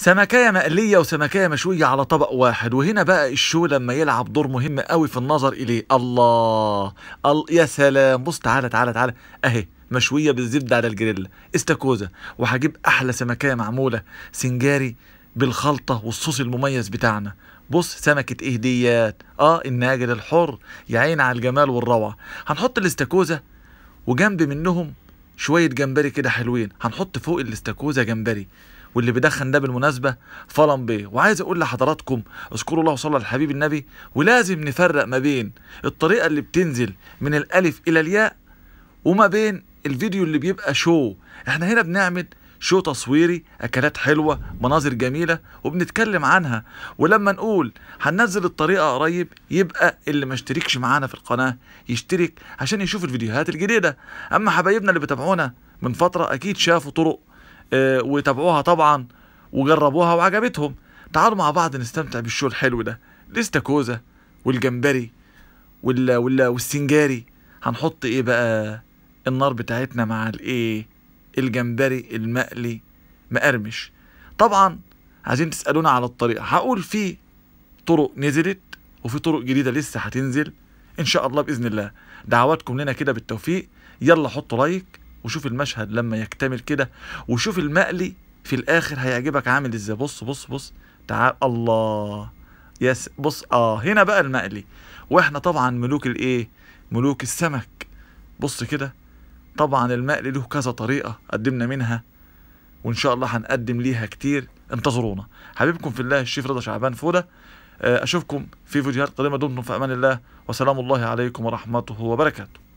سمكية مقلية وسمكية مشوية على طبق واحد وهنا بقى الشو لما يلعب دور مهم قوي في النظر إليه الله ال... يا سلام بص تعالى تعالى تعالى أهي مشوية بالزبدة على الجريل استاكوزا وهجيب أحلى سمكية معمولة سنجاري بالخلطة والصوص المميز بتاعنا بص سمكة إيه ديات آه الناجل الحر يا عين على الجمال والروعة هنحط الاستاكوزا وجنب منهم شوية جمبري كده حلوين هنحط فوق الاستاكوزا جمبري واللي بيدخن ده بالمناسبه فلان بيه وعايز اقول لحضراتكم اذكروا الله وصلى الحبيب النبي ولازم نفرق ما بين الطريقه اللي بتنزل من الالف الى الياء وما بين الفيديو اللي بيبقى شو احنا هنا بنعمل شو تصويري اكلات حلوه مناظر جميله وبنتكلم عنها ولما نقول هننزل الطريقه قريب يبقى اللي ما اشتركش معانا في القناه يشترك عشان يشوف الفيديوهات الجديده اما حبايبنا اللي بيتابعونا من فتره اكيد شافوا طرق آه، وتابعوها طبعا وجربوها وعجبتهم تعالوا مع بعض نستمتع بالشو الحلو ده الاستاكوزا والجمبري وال وال والسنجاري هنحط ايه بقى النار بتاعتنا مع الايه الجمبري المقلي مقرمش طبعا عايزين تسالونا على الطريقه هقول في طرق نزلت وفي طرق جديده لسه هتنزل ان شاء الله باذن الله دعواتكم لنا كده بالتوفيق يلا حطوا لايك وشوف المشهد لما يكتمل كده وشوف المقلي في الاخر هيعجبك عامل ازاي بص بص بص تعال الله يس بص اه هنا بقى المقلي واحنا طبعا ملوك الايه ملوك السمك بص كده طبعا المقلي له كذا طريقه قدمنا منها وان شاء الله هنقدم ليها كتير انتظرونا حبيبكم في الله الشيف رضا شعبان فوده آه، اشوفكم في فيديوهات قادمه دمتم في امان الله وسلام الله عليكم ورحمته وبركاته